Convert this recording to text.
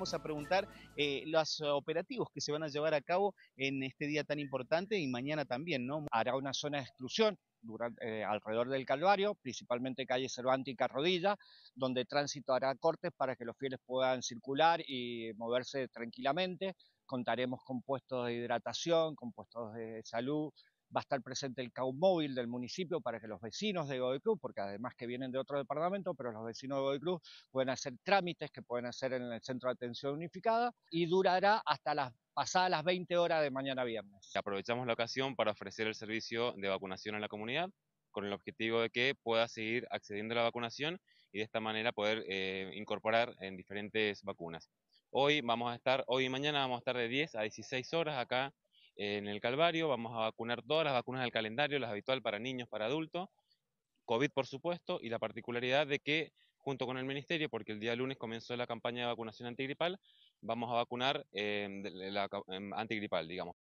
vamos a preguntar eh, los operativos que se van a llevar a cabo en este día tan importante y mañana también, ¿no? Hará una zona de exclusión eh, alrededor del Calvario, principalmente calle Cervantes y Carrodilla, donde tránsito hará cortes para que los fieles puedan circular y moverse tranquilamente. Contaremos con puestos de hidratación, con puestos de salud, va a estar presente el CAU móvil del municipio para que los vecinos de Godoy porque además que vienen de otro departamento, pero los vecinos de Godoy Cruz pueden hacer trámites que pueden hacer en el centro de atención unificada y durará hasta las pasadas las 20 horas de mañana viernes. Aprovechamos la ocasión para ofrecer el servicio de vacunación a la comunidad con el objetivo de que pueda seguir accediendo a la vacunación y de esta manera poder eh, incorporar en diferentes vacunas. Hoy vamos a estar, hoy y mañana vamos a estar de 10 a 16 horas acá en el Calvario, vamos a vacunar todas las vacunas del calendario, las habitual para niños, para adultos, COVID por supuesto, y la particularidad de que junto con el Ministerio, porque el día lunes comenzó la campaña de vacunación antigripal, vamos a vacunar eh, la, eh, antigripal, digamos.